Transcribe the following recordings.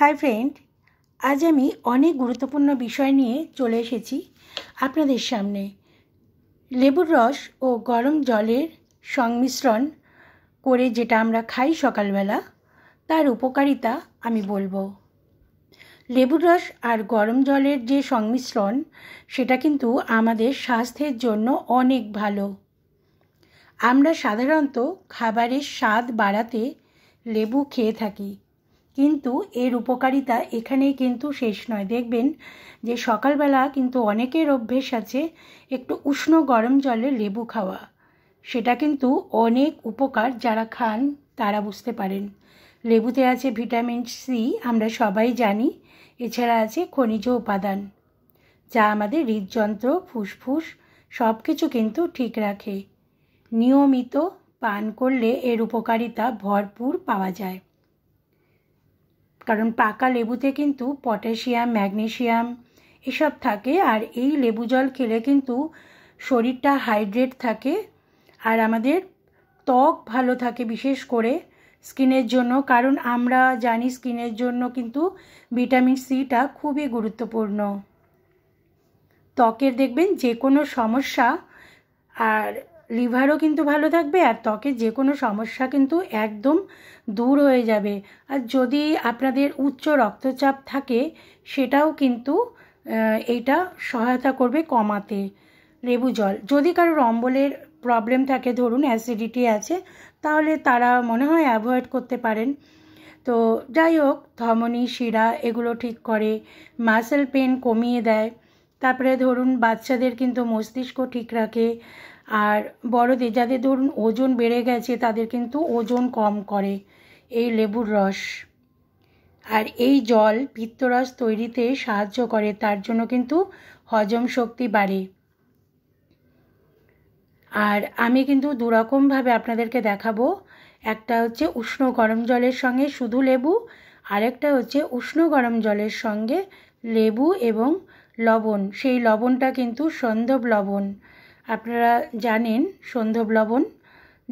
hi friend আজ আমি অনেক গুরুত্বপূর্ণ বিষয় নিয়ে চলে এসেছি আপনাদের সামনে লেবুর রস ও গরম জলের সংমিশ্রণ করে যেটা আমরা খাই সকালবেলা তার উপকারিতা আমি বলবো লেবুর রস আর গরম জলের যে সংমিশ্রণ সেটা কিন্তু আমাদের স্বাস্থ্যের জন্য অনেক ভালো আমরা সাধারণত খাবারের স্বাদ বাড়াতে লেবু খেয়ে থাকি কিন্তু এর উপকারিতা এখানেই কিন্তু শেষ নয় দেখবেন যে সকালবেলা কিন্তু অনেকের অভ্যেস আছে একটু উষ্ণ গরম জলে লেবু খাওয়া সেটা কিন্তু অনেক উপকার যারা খান তারা বুঝতে পারেন লেবুতে আছে ভিটামিন সি আমরা সবাই জানি এছাড়া আছে খনিজ উপাদান যা আমাদের হৃদযন্ত্র ফুসফুস সব কিছু কিন্তু ঠিক রাখে নিয়মিত পান করলে এর উপকারিতা ভরপুর পাওয়া যায় কারণ পাকা লেবুতে কিন্তু পটাশিয়াম ম্যাগনেশিয়াম এসব থাকে আর এই লেবু জল খেলে কিন্তু শরীরটা হাইড্রেট থাকে আর আমাদের ত্বক ভালো থাকে বিশেষ করে স্কিনের জন্য কারণ আমরা জানি স্কিনের জন্য কিন্তু ভিটামিন সিটা খুবই গুরুত্বপূর্ণ ত্বকের দেখবেন যে কোনো সমস্যা আর লিভারও কিন্তু ভালো থাকবে আর ত্বকে যে কোনো সমস্যা কিন্তু একদম দূর হয়ে যাবে আর যদি আপনাদের উচ্চ রক্তচাপ থাকে সেটাও কিন্তু এইটা সহায়তা করবে কমাতে লেবু জল যদি কারোর অম্বলের প্রবলেম থাকে ধরুন অ্যাসিডিটি আছে তাহলে তারা মনে হয় অ্যাভয়েড করতে পারেন তো যাই হোক ধমনি শিরা এগুলো ঠিক করে মাসেল পেন কমিয়ে দেয় তারপরে ধরুন বাচ্চাদের কিন্তু মস্তিষ্ক ঠিক রাখে আর বড়দের যাদের ধরুন ওজন বেড়ে গেছে তাদের কিন্তু ওজন কম করে এই লেবুর রস আর এই জল পিত্তরস তৈরিতে সাহায্য করে তার জন্য কিন্তু হজম শক্তি বাড়ে আর আমি কিন্তু দুরকমভাবে আপনাদেরকে দেখাবো একটা হচ্ছে উষ্ণ গরম জলের সঙ্গে শুধু লেবু আরেকটা হচ্ছে উষ্ণ গরম জলের সঙ্গে লেবু এবং লবণ সেই লবণটা কিন্তু সন্দব লবণ আপনারা জানেন সন্ধ্যব লবণ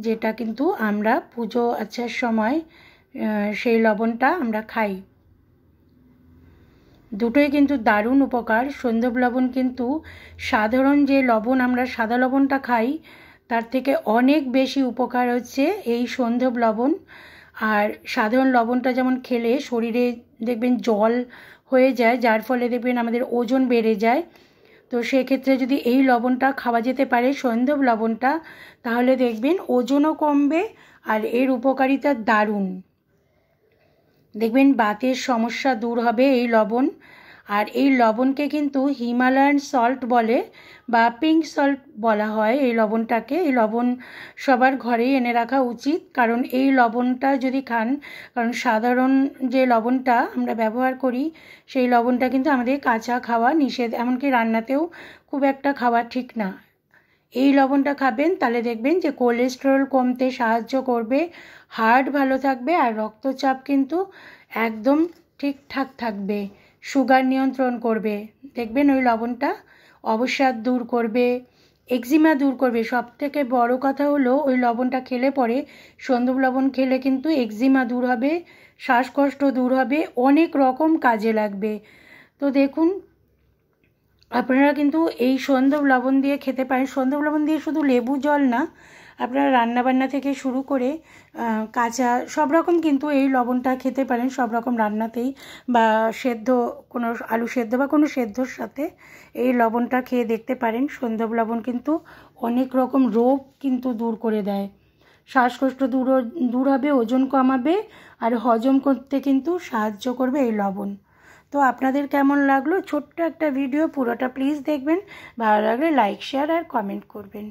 যেটা কিন্তু আমরা পুজো আচ্ছার সময় সেই লবণটা আমরা খাই দুটোই কিন্তু দারুণ উপকার সন্ধ্যব লবণ কিন্তু সাধারণ যে লবণ আমরা সাদা লবণটা খাই তার থেকে অনেক বেশি উপকার হচ্ছে এই সন্ধ্যব লবণ আর সাধারণ লবণটা যেমন খেলে শরীরে দেখবেন জল হয়ে যায় যার ফলে দেখবেন আমাদের ওজন বেড়ে যায় তো সেক্ষেত্রে যদি এই লবণটা খাওয়া যেতে পারে সন্ধ্যব লবণটা তাহলে দেখবেন ওজনও কমবে আর এর উপকারিতা দারুণ দেখবেন বাতের সমস্যা দূর হবে এই লবণ আর এই লবণকে কিন্তু হিমালয়ান সল্ট বলে বা পিঙ্ক সল্ট বলা হয় এই লবণটাকে এই লবণ সবার ঘরেই এনে রাখা উচিত কারণ এই লবণটা যদি খান কারণ সাধারণ যে লবণটা আমরা ব্যবহার করি সেই লবণটা কিন্তু আমাদের কাঁচা খাওয়া নিষেধ এমনকি রান্নাতেও খুব একটা খাওয়া ঠিক না এই লবণটা খাবেন তাহলে দেখবেন যে কোলেস্টেরল কমতে সাহায্য করবে হার্ট ভালো থাকবে আর রক্তচাপ কিন্তু একদম ঠিকঠাক থাকবে সুগার নিয়ন্ত্রণ করবে দেখবেন ওই লবণটা অবসাদ দূর করবে এক্সিমা দূর করবে সব থেকে বড়ো কথা হলো ওই লবণটা খেলে পরে সন্দুপ লবণ খেলে কিন্তু এক্সিমা দূর হবে শ্বাসকষ্ট দূর হবে অনেক রকম কাজে লাগবে তো দেখুন আপনারা কিন্তু এই সন্দুপ লবণ দিয়ে খেতে পারেন সন্দুপ লবণ দিয়ে শুধু লেবু জল না আপনারা রান্নাবান্না থেকে শুরু করে কাঁচা সব রকম কিন্তু এই লবণটা খেতে পারেন সব রকম রান্নাতেই বা সেদ্ধ কোনো আলু সেদ্ধ বা কোনো সেদ্ধর সাথে এই লবণটা খেয়ে দেখতে পারেন সন্ধব লবণ কিন্তু অনেক রকম রোগ কিন্তু দূর করে দেয় শ্বাসকষ্ট দূর দূর হবে ওজন কমাবে আর হজম করতে কিন্তু সাহায্য করবে এই লবণ তো আপনাদের কেমন লাগলো ছোট্ট একটা ভিডিও পুরোটা প্লিজ দেখবেন ভালো লাগলে লাইক শেয়ার আর কমেন্ট করবেন